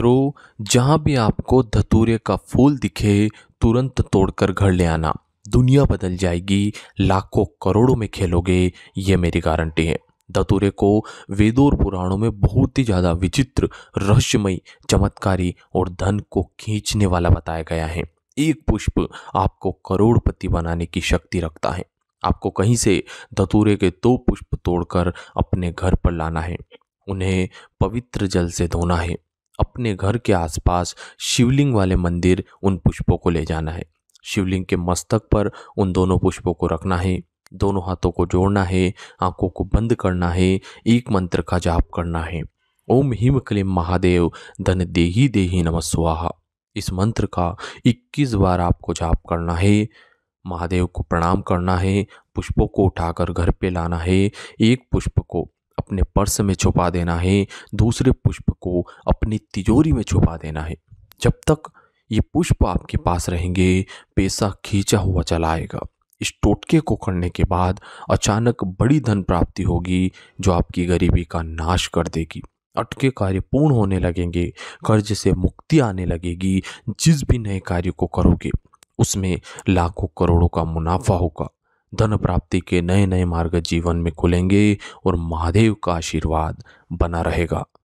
मित्रों जहाँ भी आपको धतूरे का फूल दिखे तुरंत तोड़कर घर ले आना दुनिया बदल जाएगी लाखों करोड़ों में खेलोगे ये मेरी गारंटी है धतूरे को वेदों और पुराणों में बहुत ही ज़्यादा विचित्र रहस्यमयी चमत्कारी और धन को खींचने वाला बताया गया है एक पुष्प आपको करोड़पति बनाने की शक्ति रखता है आपको कहीं से धतूरे के दो पुष्प तोड़कर अपने घर पर लाना है उन्हें पवित्र जल से धोना है अपने घर के आसपास शिवलिंग वाले मंदिर उन पुष्पों को ले जाना है शिवलिंग के मस्तक पर उन दोनों पुष्पों को रखना है दोनों हाथों को जोड़ना है आंखों को बंद करना है एक मंत्र का जाप करना है ओम हिम क्लीम महादेव धन देही देही नमस्वाहा इस मंत्र का 21 बार आपको जाप करना है महादेव को प्रणाम करना है पुष्पों को उठाकर घर पे लाना है एक पुष्प को अपने पर्स में छुपा देना है दूसरे पुष्प को अपनी तिजोरी में छुपा देना है जब तक ये पुष्प आपके पास रहेंगे पैसा खींचा हुआ चला आएगा इस टोटके को करने के बाद अचानक बड़ी धन प्राप्ति होगी जो आपकी गरीबी का नाश कर देगी अटके कार्य पूर्ण होने लगेंगे कर्ज से मुक्ति आने लगेगी जिस भी नए कार्य को करोगे उसमें लाखों करोड़ों का मुनाफा होगा धन प्राप्ति के नए नए मार्ग जीवन में खुलेंगे और महादेव का आशीर्वाद बना रहेगा